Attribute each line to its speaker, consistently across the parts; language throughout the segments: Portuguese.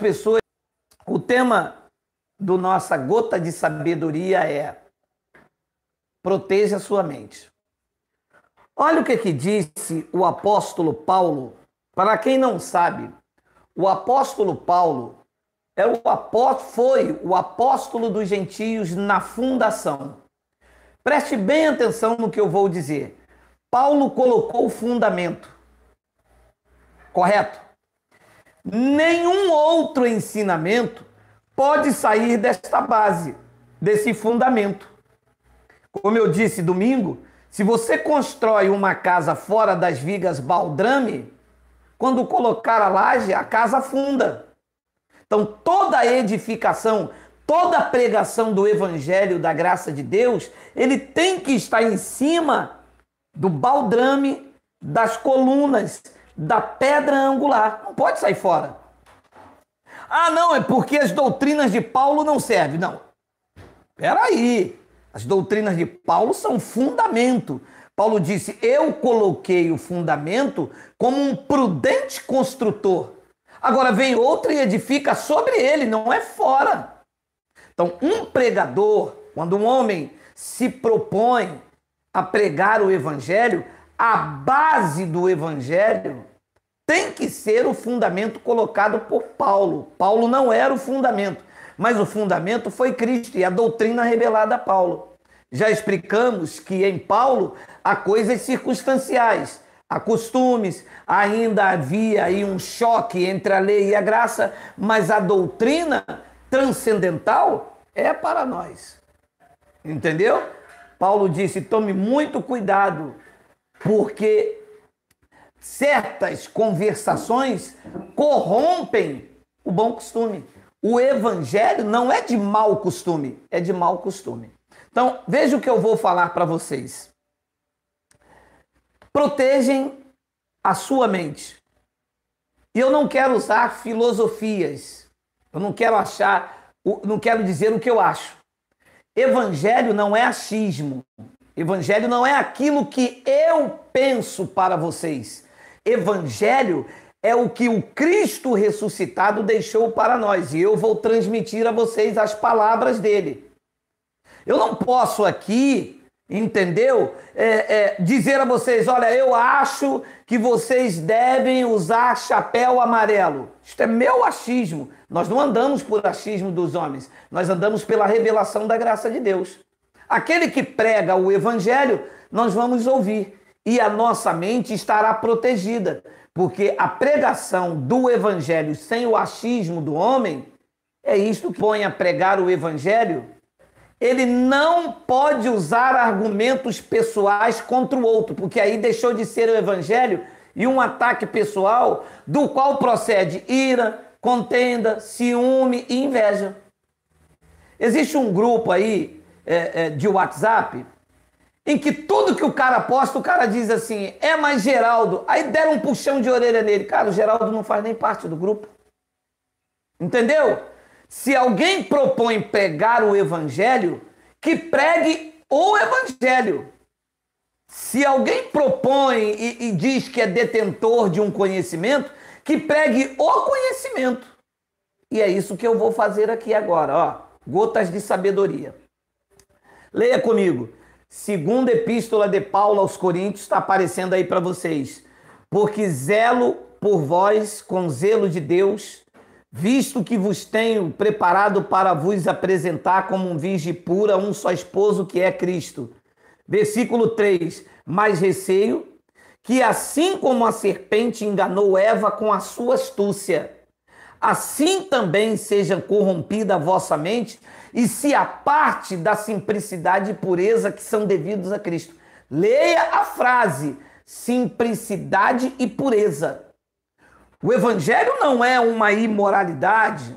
Speaker 1: pessoas. O tema do nossa gota de sabedoria é proteja sua mente. Olha o que, é que disse o apóstolo Paulo. Para quem não sabe, o apóstolo Paulo é o apó... foi o apóstolo dos gentios na fundação. Preste bem atenção no que eu vou dizer. Paulo colocou o fundamento. Correto? Nenhum outro ensinamento pode sair desta base, desse fundamento. Como eu disse domingo, se você constrói uma casa fora das vigas baldrame, quando colocar a laje, a casa afunda. Então, toda edificação, toda pregação do evangelho da graça de Deus, ele tem que estar em cima do baldrame, das colunas, da pedra angular. Não pode sair fora. Ah, não, é porque as doutrinas de Paulo não servem. Não. Peraí. As doutrinas de Paulo são fundamento. Paulo disse: Eu coloquei o fundamento como um prudente construtor. Agora vem outro e edifica sobre ele, não é fora. Então, um pregador, quando um homem se propõe a pregar o evangelho, a base do evangelho tem que ser o fundamento colocado por Paulo. Paulo não era o fundamento, mas o fundamento foi Cristo e a doutrina revelada a Paulo. Já explicamos que em Paulo há coisas circunstanciais, há costumes, ainda havia aí um choque entre a lei e a graça, mas a doutrina transcendental é para nós. Entendeu? Paulo disse: tome muito cuidado, porque certas conversações corrompem o bom costume. O evangelho não é de mau costume, é de mau costume. Então, veja o que eu vou falar para vocês. Protegem a sua mente. E eu não quero usar filosofias. Eu não quero achar, não quero dizer o que eu acho. Evangelho não é achismo. Evangelho não é aquilo que eu penso para vocês evangelho é o que o Cristo ressuscitado deixou para nós, e eu vou transmitir a vocês as palavras dele. Eu não posso aqui, entendeu? É, é, dizer a vocês: olha, eu acho que vocês devem usar chapéu amarelo. Isto é meu achismo. Nós não andamos por achismo dos homens, nós andamos pela revelação da graça de Deus. Aquele que prega o evangelho, nós vamos ouvir e a nossa mente estará protegida, porque a pregação do evangelho sem o achismo do homem é isto que põe a pregar o evangelho. Ele não pode usar argumentos pessoais contra o outro, porque aí deixou de ser o evangelho e um ataque pessoal do qual procede ira, contenda, ciúme e inveja. Existe um grupo aí é, é, de WhatsApp em que tudo que o cara posta, o cara diz assim, é, mais Geraldo. Aí deram um puxão de orelha nele. Cara, o Geraldo não faz nem parte do grupo. Entendeu? Se alguém propõe pregar o evangelho, que pregue o evangelho. Se alguém propõe e, e diz que é detentor de um conhecimento, que pregue o conhecimento. E é isso que eu vou fazer aqui agora, ó. Gotas de sabedoria. Leia comigo. Segunda epístola de Paulo aos Coríntios está aparecendo aí para vocês. Porque zelo por vós com zelo de Deus, visto que vos tenho preparado para vos apresentar como um virgem pura, um só esposo que é Cristo. Versículo 3: Mas receio que assim como a serpente enganou Eva com a sua astúcia, assim também seja corrompida a vossa mente e se aparte da simplicidade e pureza que são devidos a Cristo. Leia a frase: simplicidade e pureza. O evangelho não é uma imoralidade.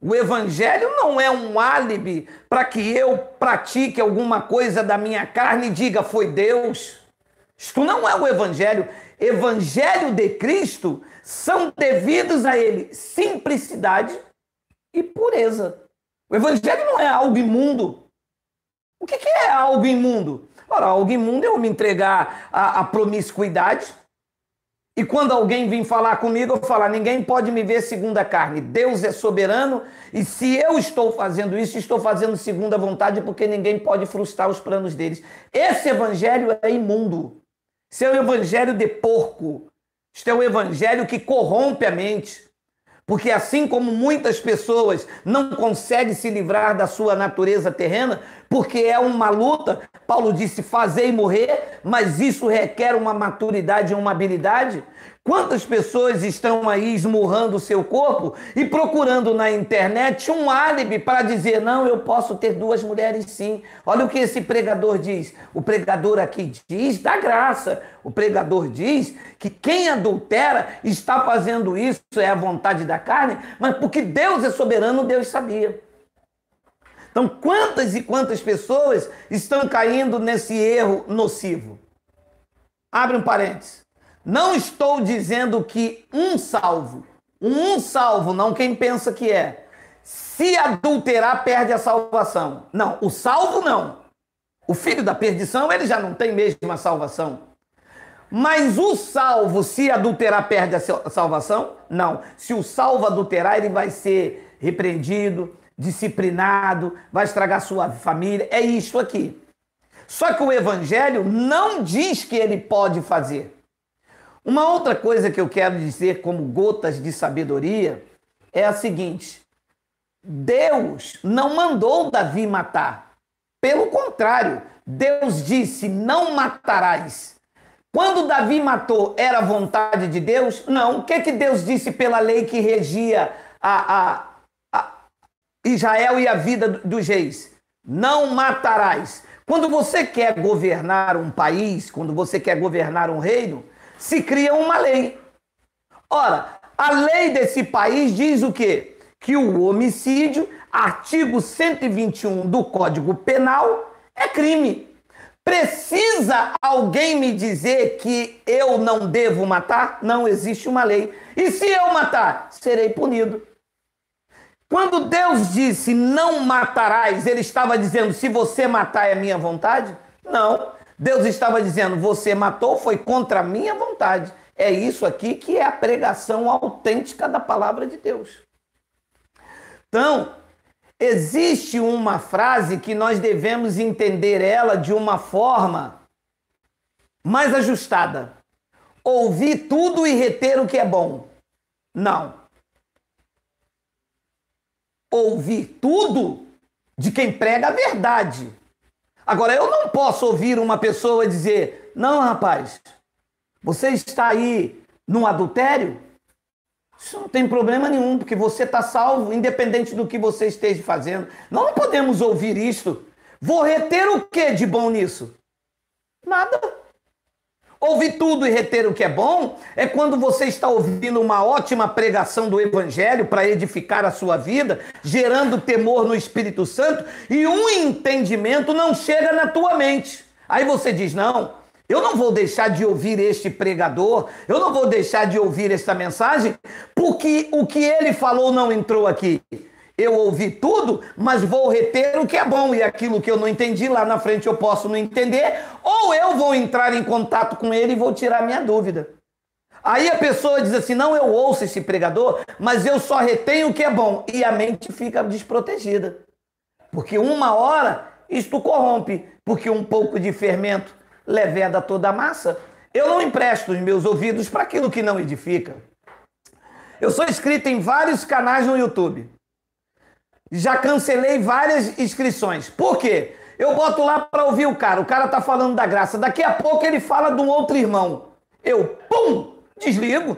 Speaker 1: O evangelho não é um álibi para que eu pratique alguma coisa da minha carne e diga foi Deus. Isto não é o evangelho. Evangelho de Cristo são devidos a ele simplicidade e pureza. O evangelho não é algo imundo. O que, que é algo imundo? Ora, algo imundo é eu me entregar à, promiscuidade. E quando alguém vir falar comigo, eu falar: ninguém pode me ver segundo a carne. Deus é soberano e se eu estou fazendo isso, estou fazendo segundo a vontade, porque ninguém pode frustrar os planos deles. Esse evangelho é imundo. Seu é evangelho de porco, isto é o evangelho que corrompe a mente. Porque assim como muitas pessoas não conseguem se livrar da sua natureza terrena, porque é uma luta, Paulo disse fazer e morrer, mas isso requer uma maturidade e uma habilidade. Quantas pessoas estão aí esmurrando o seu corpo e procurando na internet um álibi para dizer: não, eu posso ter duas mulheres sim. Olha o que esse pregador diz. O pregador aqui diz da graça. O pregador diz que quem adultera está fazendo isso, é a vontade da carne, mas porque Deus é soberano, Deus sabia. Então, quantas e quantas pessoas estão caindo nesse erro nocivo? Abre um parênteses. Não estou dizendo que um salvo, um salvo, não quem pensa que é. Se adulterar, perde a salvação. Não, o salvo não. O filho da perdição, ele já não tem mesmo a salvação. Mas o salvo, se adulterar, perde a salvação? Não. Se o salvo adulterar, ele vai ser repreendido, disciplinado, vai estragar sua família. É isso aqui. Só que o evangelho não diz que ele pode fazer. Uma outra coisa que eu quero dizer como gotas de sabedoria é a seguinte: Deus não mandou Davi matar. Pelo contrário, Deus disse: Não matarás. Quando Davi matou, era vontade de Deus? Não. O que, é que Deus disse pela lei que regia a, a, a Israel e a vida dos reis? Não matarás. Quando você quer governar um país, quando você quer governar um reino, se cria uma lei. Ora, a lei desse país diz o quê? Que o homicídio, artigo 121 do Código Penal, é crime. Precisa alguém me dizer que eu não devo matar? Não existe uma lei. E se eu matar, serei punido. Quando Deus disse não matarás, ele estava dizendo se você matar é minha vontade? Não. Deus estava dizendo: você matou, foi contra a minha vontade. É isso aqui que é a pregação autêntica da palavra de Deus. Então, existe uma frase que nós devemos entender ela de uma forma mais ajustada. Ouvir tudo e reter o que é bom. Não. Ouvir tudo de quem prega a verdade. Agora, eu não posso ouvir uma pessoa dizer: não, rapaz, você está aí num adultério? Isso não tem problema nenhum, porque você está salvo, independente do que você esteja fazendo. Não podemos ouvir isso. Vou reter o que de bom nisso? Nada. Ouvir tudo e reter o que é bom é quando você está ouvindo uma ótima pregação do Evangelho para edificar a sua vida, gerando temor no Espírito Santo, e um entendimento não chega na tua mente. Aí você diz: não, eu não vou deixar de ouvir este pregador, eu não vou deixar de ouvir esta mensagem, porque o que ele falou não entrou aqui eu ouvi tudo, mas vou reter o que é bom e aquilo que eu não entendi lá na frente eu posso não entender, ou eu vou entrar em contato com ele e vou tirar minha dúvida. Aí a pessoa diz assim: não, eu ouço esse pregador, mas eu só retenho o que é bom. E a mente fica desprotegida. Porque uma hora isto corrompe, porque um pouco de fermento leveda toda a massa. Eu não empresto os meus ouvidos para aquilo que não edifica. Eu sou inscrito em vários canais no YouTube já cancelei várias inscrições. Por quê? Eu boto lá para ouvir o cara. O cara tá falando da graça. Daqui a pouco ele fala de um outro irmão. Eu, pum, desligo.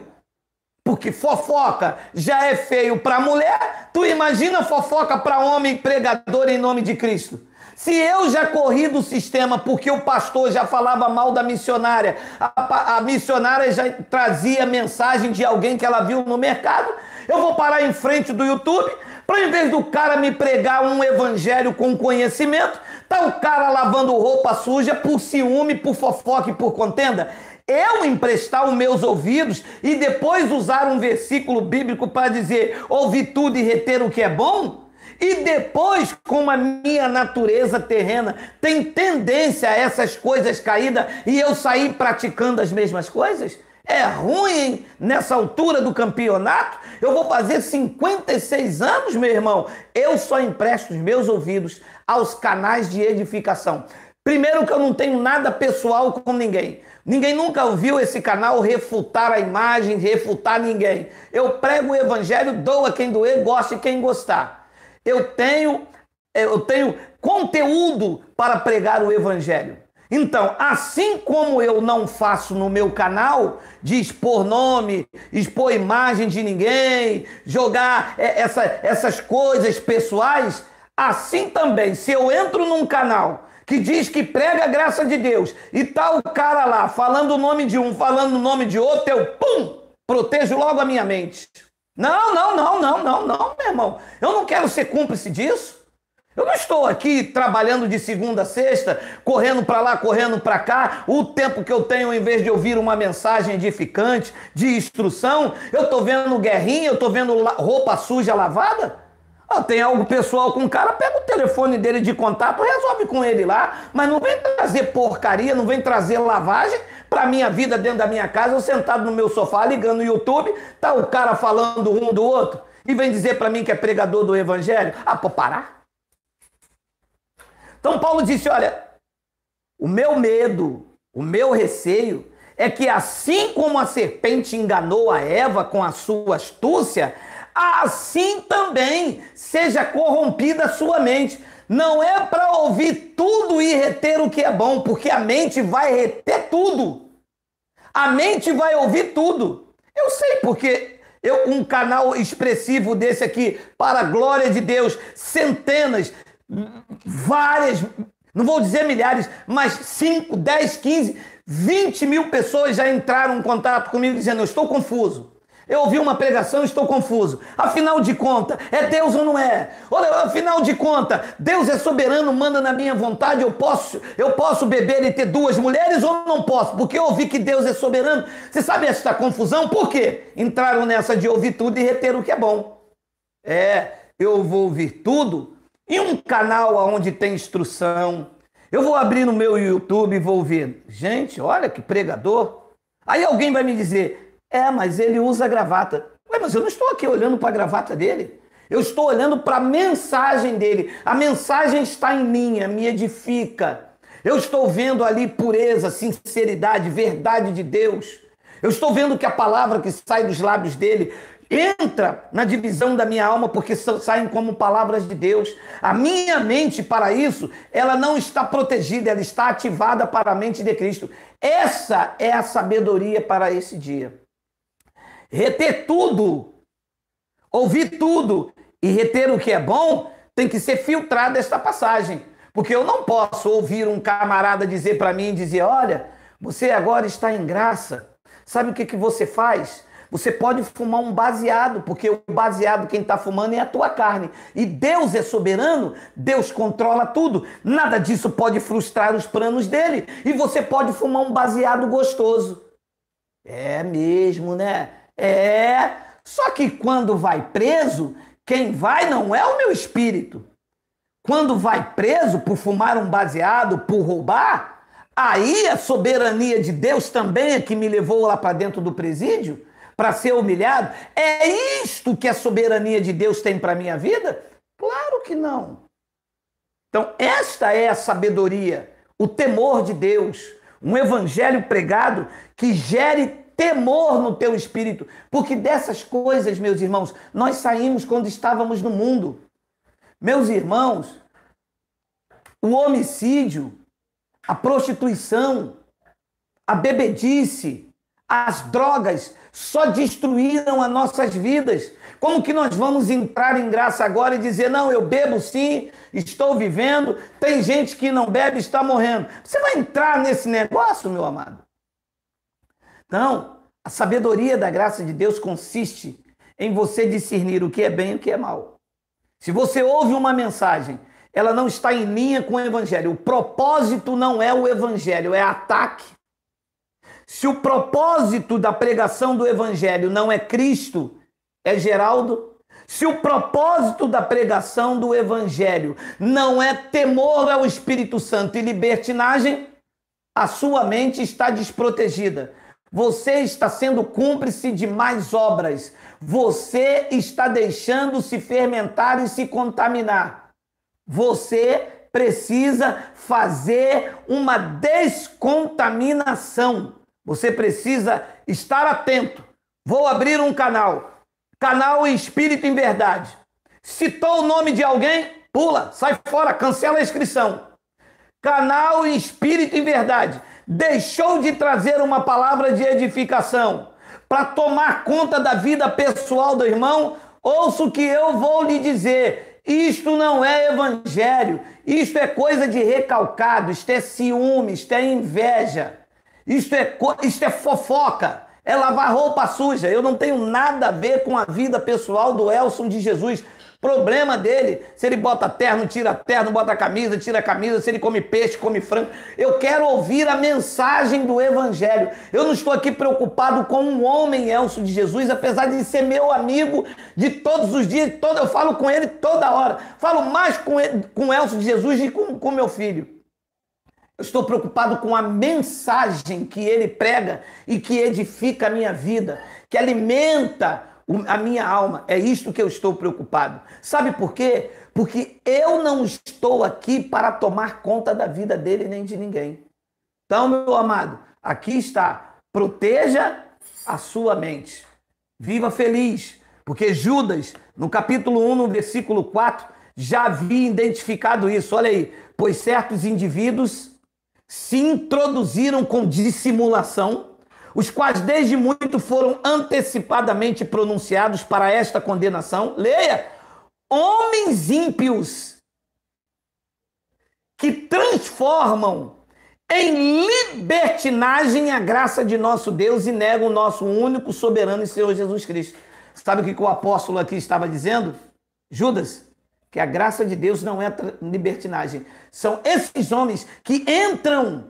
Speaker 1: Porque fofoca já é feio para mulher, tu imagina fofoca para homem pregador em nome de Cristo. Se eu já corri do sistema porque o pastor já falava mal da missionária, a, a missionária já trazia mensagem de alguém que ela viu no mercado, eu vou parar em frente do YouTube para, em vez do cara me pregar um evangelho com conhecimento, tá o cara lavando roupa suja por ciúme, por fofoca e por contenda. Eu emprestar os meus ouvidos e depois usar um versículo bíblico para dizer ouvir tudo e reter o que é bom? E depois, como a minha natureza terrena tem tendência a essas coisas caídas e eu sair praticando as mesmas coisas? É ruim, hein? Nessa altura do campeonato, eu vou fazer 56 anos, meu irmão. Eu só empresto os meus ouvidos aos canais de edificação. Primeiro que eu não tenho nada pessoal com ninguém. Ninguém nunca ouviu esse canal refutar a imagem, refutar ninguém. Eu prego o evangelho, doa quem doer, goste quem gostar. Eu tenho eu tenho conteúdo para pregar o evangelho. Então, assim como eu não faço no meu canal de expor nome, expor imagem de ninguém, jogar é, essa, essas coisas pessoais, assim também, se eu entro num canal que diz que prega a graça de Deus e tá o cara lá falando o nome de um, falando o nome de outro, eu pum, protejo logo a minha mente. Não, não, não, não, não, não, meu irmão. Eu não quero ser cúmplice disso. Eu não estou aqui trabalhando de segunda a sexta, correndo para lá, correndo para cá, o tempo que eu tenho, em vez de ouvir uma mensagem edificante, de instrução, eu estou vendo guerrinha, eu estou vendo roupa suja lavada. Ah, tem algo pessoal com o cara, pega o telefone dele de contato, resolve com ele lá, mas não vem trazer porcaria, não vem trazer lavagem para minha vida dentro da minha casa, eu sentado no meu sofá ligando no YouTube, tá o cara falando um do outro e vem dizer para mim que é pregador do evangelho. Ah, para parar? Então Paulo disse: olha, o meu medo, o meu receio é que assim como a serpente enganou a Eva com a sua astúcia, assim também seja corrompida a sua mente. Não é para ouvir tudo e reter o que é bom, porque a mente vai reter tudo. A mente vai ouvir tudo. Eu sei porque eu um canal expressivo desse aqui para a glória de Deus, centenas, várias, não vou dizer milhares, mas 5, 10, 15, 20 mil pessoas já entraram em contato comigo dizendo: Eu estou confuso. Eu ouvi uma pregação e estou confuso. Afinal de contas, é Deus ou não é? Olha, afinal de contas, Deus é soberano, manda na minha vontade, eu posso, eu posso beber e ter duas mulheres ou não posso? Porque eu ouvi que Deus é soberano. Você sabe esta confusão? Por quê? Entraram nessa de ouvir tudo e reter o que é bom. É, eu vou ouvir tudo em um canal onde tem instrução. Eu vou abrir no meu YouTube e vou ver, gente, olha que pregador. Aí alguém vai me dizer, é, mas ele usa gravata. Ué, mas eu não estou aqui olhando para a gravata dele. Eu estou olhando para a mensagem dele. A mensagem está em mim, me edifica. Eu estou vendo ali pureza, sinceridade, verdade de Deus. Eu estou vendo que a palavra que sai dos lábios dele Entra na divisão da minha alma, porque saem como palavras de Deus. A minha mente, para isso, ela não está protegida, ela está ativada para a mente de Cristo. Essa é a sabedoria para esse dia. Reter tudo, ouvir tudo e reter o que é bom, tem que ser filtrada esta passagem. Porque eu não posso ouvir um camarada dizer para mim, dizer, olha, você agora está em graça. Sabe o que, que você faz? Você pode fumar um baseado, porque o baseado quem está fumando é a tua carne. E Deus é soberano, Deus controla tudo. Nada disso pode frustrar os planos dele. E você pode fumar um baseado gostoso. É mesmo, né? É. Só que quando vai preso, quem vai não é o meu espírito. Quando vai preso por fumar um baseado, por roubar, aí a soberania de Deus também é que me levou lá para dentro do presídio para ser humilhado? É isto que a soberania de Deus tem para a minha vida? Claro que não. Então, esta é a sabedoria, o temor de Deus, um evangelho pregado que gere temor no teu espírito, porque dessas coisas, meus irmãos, nós saímos quando estávamos no mundo. Meus irmãos, o homicídio, a prostituição, a bebedice, as drogas só destruíram as nossas vidas. Como que nós vamos entrar em graça agora e dizer, não, eu bebo sim, estou vivendo, tem gente que não bebe, está morrendo. Você vai entrar nesse negócio, meu amado? Não. a sabedoria da graça de Deus consiste em você discernir o que é bem e o que é mal. Se você ouve uma mensagem, ela não está em linha com o evangelho. O propósito não é o evangelho, é ataque. Se o propósito da pregação do Evangelho não é Cristo, é Geraldo. Se o propósito da pregação do Evangelho não é temor ao Espírito Santo e libertinagem, a sua mente está desprotegida. Você está sendo cúmplice de mais obras. Você está deixando se fermentar e se contaminar. Você precisa fazer uma descontaminação. Você precisa estar atento. Vou abrir um canal. Canal Espírito em Verdade. Citou o nome de alguém? Pula, sai fora, cancela a inscrição. Canal Espírito em Verdade. Deixou de trazer uma palavra de edificação para tomar conta da vida pessoal do irmão? Ouça o que eu vou lhe dizer. Isto não é evangelho, isto é coisa de recalcado, isto é ciúme, isto é inveja. Isto é, isto é fofoca, é lavar roupa suja. Eu não tenho nada a ver com a vida pessoal do Elson de Jesus. Problema dele, se ele bota terno, tira terno, bota camisa, tira camisa, se ele come peixe, come frango. Eu quero ouvir a mensagem do Evangelho. Eu não estou aqui preocupado com um homem, Elson de Jesus, apesar de ser meu amigo de todos os dias, todo, eu falo com ele toda hora. Falo mais com, ele, com Elson de Jesus do que com, com meu filho. Eu estou preocupado com a mensagem que ele prega e que edifica a minha vida, que alimenta a minha alma. É isto que eu estou preocupado. Sabe por quê? Porque eu não estou aqui para tomar conta da vida dele nem de ninguém. Então, meu amado, aqui está. Proteja a sua mente. Viva feliz, porque Judas, no capítulo 1, no versículo 4, já havia identificado isso. Olha aí, pois certos indivíduos se introduziram com dissimulação, os quais desde muito foram antecipadamente pronunciados para esta condenação. Leia! Homens ímpios que transformam em libertinagem a graça de nosso Deus e negam o nosso único soberano e Senhor Jesus Cristo. Sabe o que o apóstolo aqui estava dizendo? Judas, que a graça de Deus não é libertinagem. São esses homens que entram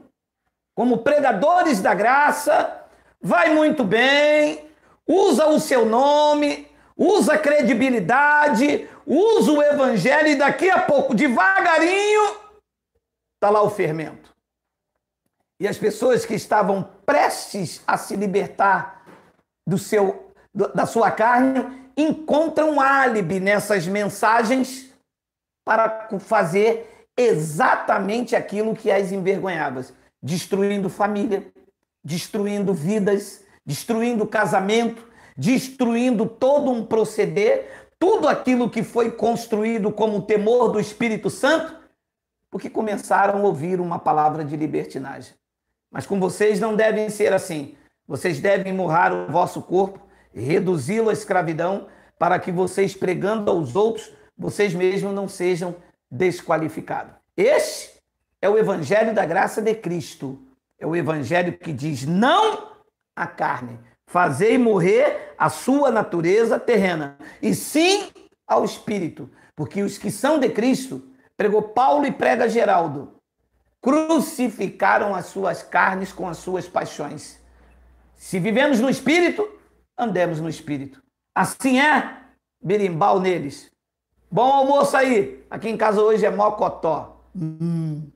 Speaker 1: como pregadores da graça, vai muito bem, usa o seu nome, usa credibilidade, usa o evangelho e daqui a pouco, devagarinho, está lá o fermento. E as pessoas que estavam prestes a se libertar do seu da sua carne encontram álibi nessas mensagens para fazer exatamente aquilo que as envergonhavas, destruindo família, destruindo vidas, destruindo casamento, destruindo todo um proceder, tudo aquilo que foi construído como temor do Espírito Santo, porque começaram a ouvir uma palavra de libertinagem. Mas com vocês não devem ser assim. Vocês devem morrar o vosso corpo, reduzi-lo à escravidão, para que vocês, pregando aos outros, vocês mesmos não sejam desqualificados. Este é o evangelho da graça de Cristo. É o evangelho que diz não à carne. Fazei morrer a sua natureza terrena, e sim ao espírito, porque os que são de Cristo, pregou Paulo e prega Geraldo, crucificaram as suas carnes com as suas paixões. Se vivemos no espírito, andemos no espírito. Assim é, berimbau neles. Bom almoço aí. Aqui em casa hoje é mocotó. Hum.